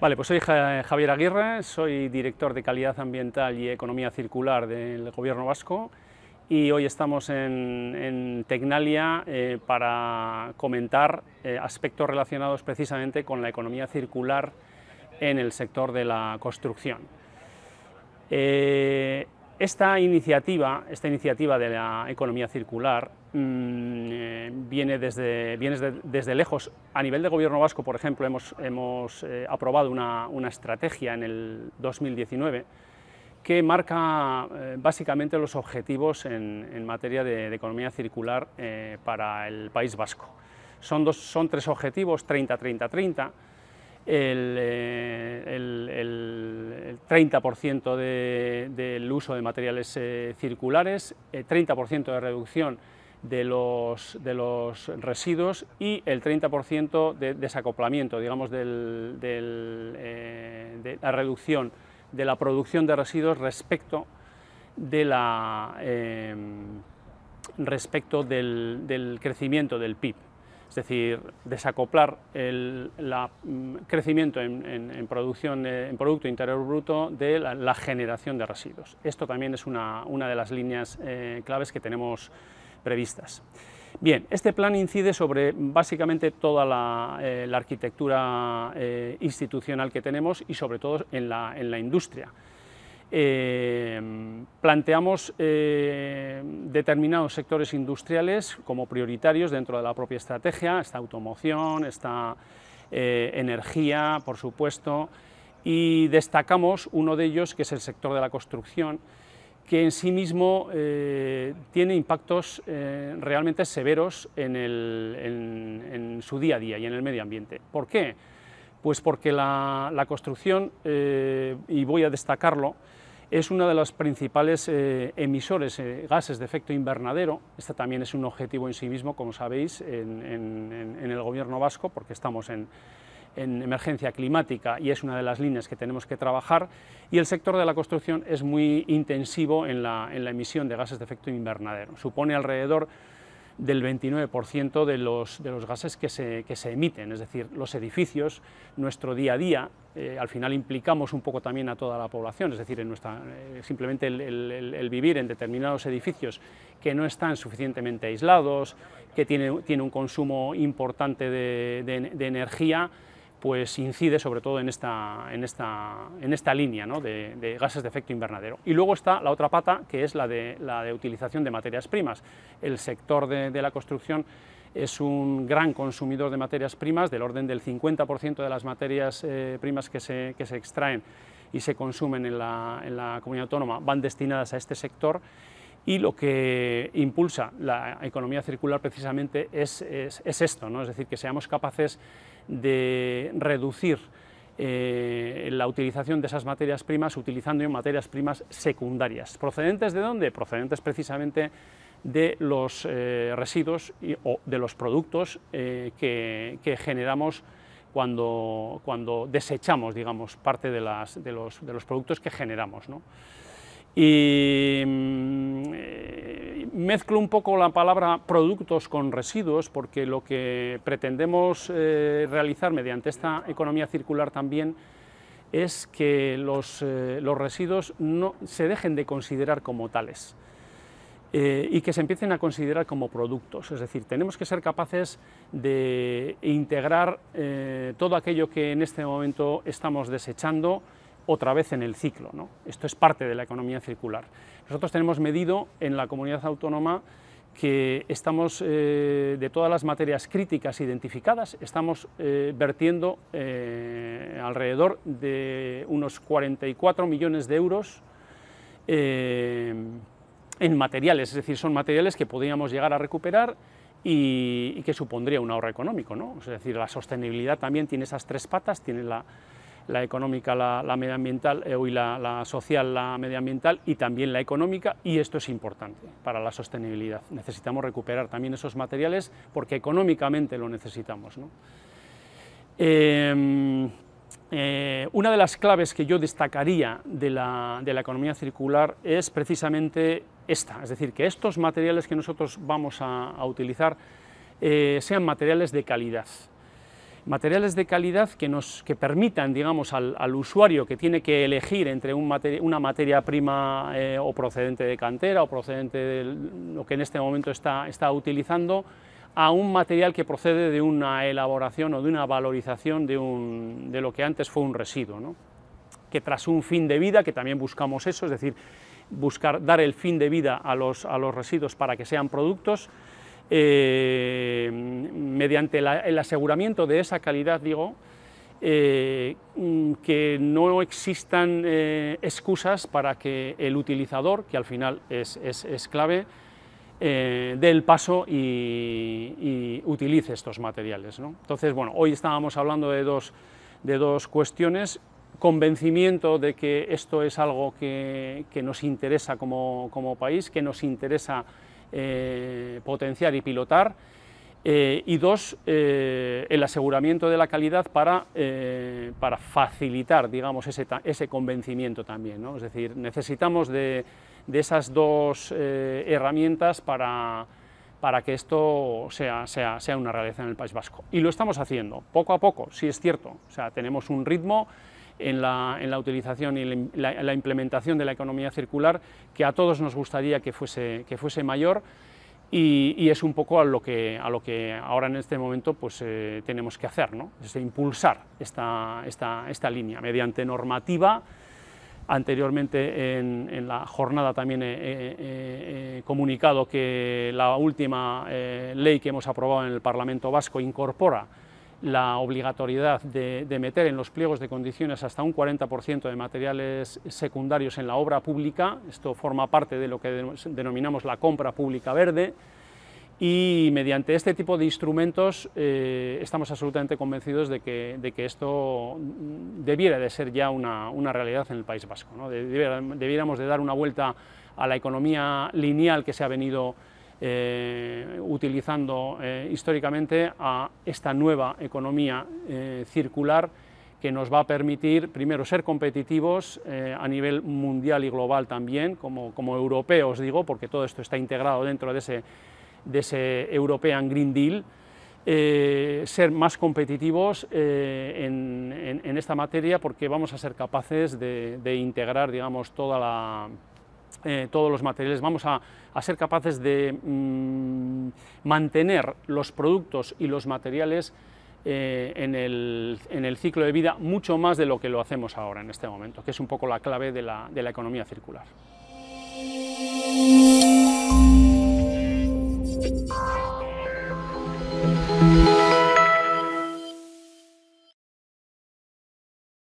Vale, pues soy Javier Aguirre, soy director de Calidad Ambiental y Economía Circular del Gobierno Vasco y hoy estamos en, Tecnalia eh, para comentar eh, aspectos relacionados precisamente con la economía circular en el sector de la construcción. Eh, esta iniciativa, esta iniciativa de la economía circular mm, eh, viene, desde, viene desde, lejos. A nivel de gobierno vasco, por ejemplo, hemos, hemos eh, aprobado una, estrategia en el 2019 que marca eh, básicamente los objetivos en, materia de, economía circular para el País Vasco. Son, dos, son tres objetivos, 30-30-30. 30% del uso de materiales eh, circulares, 30% eh, de reducción de los, de los, residuos y el 30% de desacoplamiento, digamos, eh, de la reducción de la producción de residuos respecto de la respecto del, crecimiento del PIB es decir, desacoplar el mm, crecimiento en, producción, en Producto Interior Bruto de la, generación de residuos. Esto también es una, de las líneas eh, claves que tenemos previstas. Bien, este plan incide sobre básicamente toda la, eh, arquitectura eh, institucional que tenemos y sobre todo en la industria. Em, planteamos em, determinados sectores industriales como prioritarios dentro de la propia estrategia, esta automoción, esta eh, energía, por supuesto, y destacamos uno de ellos que es el sector de la construcción, que en sí mismo eh, tiene impactos eh, realmente severos en, su día a día y en el medio ambiente. ¿Por qué? Pues porque la construcción, y voy a destacarlo, es uno de los principales eh, emisores de eh, gases de efecto invernadero. Este también es un objetivo en sí mismo, como sabéis, en, en el gobierno vasco, porque estamos en, en emergencia climática y es una de las líneas que tenemos que trabajar. Y el sector de la construcción es muy intensivo en la, en la emisión de gases de efecto invernadero. Supone alrededor del 29% de los, gases que se, emiten, es decir, los edificios, nuestro día a día, eh, al final implicamos un poco también a toda la población, es decir, en nuestra, eh, simplemente el, vivir en determinados edificios que no están suficientemente aislados, que tiene, un consumo importante de energía, pues incide sobre todo en esta, en esta, en esta línea de, gases de efecto invernadero. Y luego está la otra pata, que es la de, la de utilización de materias primas. El sector de, la construcción es un gran consumidor de materias primas, del orden del 50% de las materias eh, primas que se, extraen y se consumen en la, comunidad autónoma van destinadas a este sector y lo que impulsa la economía circular precisamente es, esto, ¿no? es decir, que seamos capaces de reducir eh, la utilización de esas materias primas utilizando materias primas secundarias. ¿Procedentes de dónde? Procedentes precisamente de los eh, residuos o de los productos eh, que, generamos cuando, cuando desechamos, digamos, parte de, de, los, productos que generamos. ¿no? Mm, Mezclo un poco la palabra productos con residuos porque lo que pretendemos eh, realizar mediante esta economía circular también es que los, eh, residuos no se dejen de considerar como tales eh, y que se empiecen a considerar como productos. Es decir, tenemos que ser capaces de integrar todo aquello que en este momento estamos desechando otra vez en el ciclo. Esto es parte de la economía circular. Nosotros tenemos medido en la comunidad autónoma que estamos, eh, de todas las materias críticas identificadas, estamos eh, vertiendo eh, alrededor de unos 44 millones de euros en materiales, es decir, son materiales que podríamos llegar a recuperar y, que supondría un ahorro económico. Es decir, la sostenibilidad también tiene esas tres patas, tiene la, la económica, la, medioambiental, eh, y la, social, la medioambiental y también la económica, y esto es importante para la sostenibilidad. Necesitamos recuperar también esos materiales porque económicamente lo necesitamos. Eh, eh, una de las claves que yo destacaría de la, economía circular es precisamente esta, es decir, que estos materiales que nosotros vamos a, utilizar sean materiales de calidad materiales de calidad que, nos, que permitan digamos, al, usuario que tiene que elegir entre una materia prima eh, o procedente de cantera o procedente de lo que en este momento está, utilizando, a un material que procede de una elaboración o de una valorización de, lo que antes fue un residuo, que tras un fin de vida, que también buscamos eso, es decir, buscar dar el fin de vida a los, a los residuos para que sean productos, eh, mediante el aseguramiento de esa calidad, digo, eh, que no existan eh, excusas para que el utilizador, que al final es, clave, dé el paso y, utilice estos materiales. Entonces, bueno, hoy estábamos hablando de dos, de dos cuestiones, convencimiento de que esto es algo que, nos interesa como, como país, que nos interesa eh, potenciar y pilotar. Eh, y dos, eh, el aseguramiento de la calidad para, para facilitar, digamos, ese, convencimiento también, Es decir, necesitamos de, esas dos herramientas para, para que esto sea, sea, una realidad en el País Vasco. Y lo estamos haciendo, poco a poco, si es cierto. O sea, tenemos un ritmo en la, en la utilización y la, implementación de la economía circular que a todos nos gustaría que fuese, que fuese mayor. Y, es un poco a lo que, a lo que ahora en este momento pues, eh, tenemos que hacer, ¿no? es impulsar esta, línea mediante normativa, anteriormente en, la jornada también he, comunicado que la última eh, ley que hemos aprobado en el Parlamento Vasco incorpora la obligatoriedad de, meter en los pliegos de condiciones hasta un 40% de materiales secundarios en la obra pública, esto forma parte de lo que denominamos la compra pública verde, y mediante este tipo de instrumentos eh, estamos absolutamente convencidos de que, de que, esto mm, debiera de ser ya una, realidad en el País Vasco. ¿no? Debiéramos de dar una vuelta a la economía lineal que se ha venido eh, utilizando eh, históricamente a esta nueva economía eh, circular que nos va a permitir, primero, ser competitivos a nivel mundial y global también, como, como europeos, digo, porque todo esto está integrado dentro de ese, de ese European Green Deal. ser más competitivos en, esta materia porque vamos a ser capaces de, de integrar digamos, toda la, eh, todos los materiales, vamos a, ser capaces de mm, mantener los productos y los materiales eh, en, el, ciclo de vida mucho más de lo que lo hacemos ahora en este momento, que es un poco la clave de la economía circular.